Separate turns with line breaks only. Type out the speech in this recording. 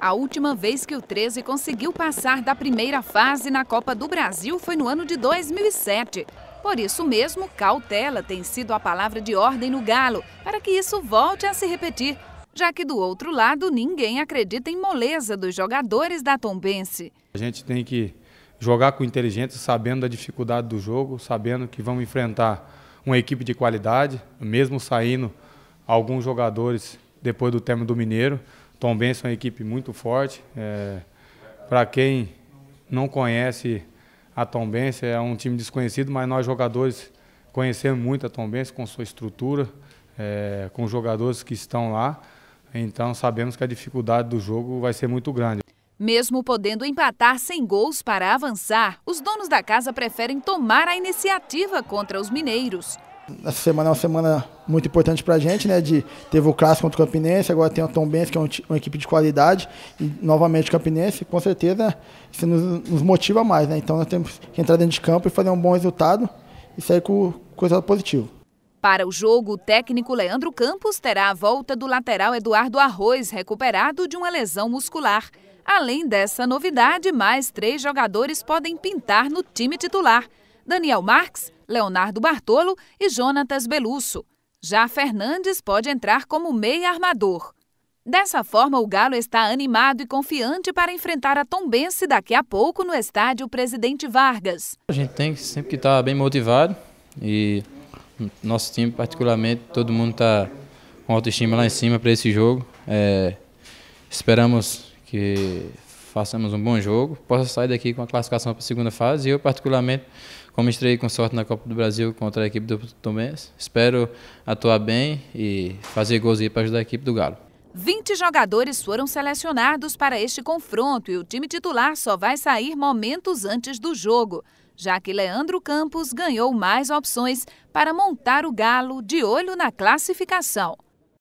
A última vez que o 13 conseguiu passar da primeira fase na Copa do Brasil foi no ano de 2007. Por isso mesmo, cautela tem sido a palavra de ordem no Galo, para que isso volte a se repetir, já que do outro lado ninguém acredita em moleza dos jogadores da Tombense.
A gente tem que jogar com inteligência, sabendo da dificuldade do jogo, sabendo que vamos enfrentar uma equipe de qualidade, mesmo saindo alguns jogadores depois do término do Mineiro. Tom Benz é uma equipe muito forte. É, Para quem não conhece a Tom Benz, é um time desconhecido, mas nós jogadores conhecemos muito a Tom Benz com sua estrutura, é, com os jogadores que estão lá. Então sabemos que a dificuldade do jogo vai ser muito grande.
Mesmo podendo empatar sem gols para avançar, os donos da casa preferem tomar a iniciativa contra os mineiros.
Essa semana é uma semana muito importante para a gente, né? De, teve o clássico contra o Campinense, agora tem o Tom Benz, que é um, uma equipe de qualidade, e novamente o Campinense, com certeza isso nos, nos, motiva mais, né? Então nós temos que entrar dentro de campo e fazer um bom resultado e sair com, coisa positiva.
Para o jogo, o técnico Leandro Campos terá a volta do lateral Eduardo Arroz, recuperado de uma lesão muscular. Além dessa novidade, mais três jogadores podem pintar no time titular. Daniel Marques, Leonardo Bartolo e Jonatas Belusso. Já Fernandes pode entrar como meia armador. Dessa forma, o Galo está animado e confiante para enfrentar a Tombense daqui a pouco no estádio Presidente Vargas.
A gente tem sempre que estar tá bem motivado e nosso time particularmente, todo mundo está com autoestima lá em cima para esse jogo. É, esperamos que façamos um bom jogo, possa sair daqui com a classificação para a segunda fase. E eu, particularmente, como estreiei com sorte na Copa do Brasil contra a equipe do Tomés espero atuar bem e fazer gols aí para ajudar a equipe do Galo.
20 jogadores foram selecionados para este confronto e o time titular só vai sair momentos antes do jogo, já que Leandro Campos ganhou mais opções para montar o Galo de olho na classificação.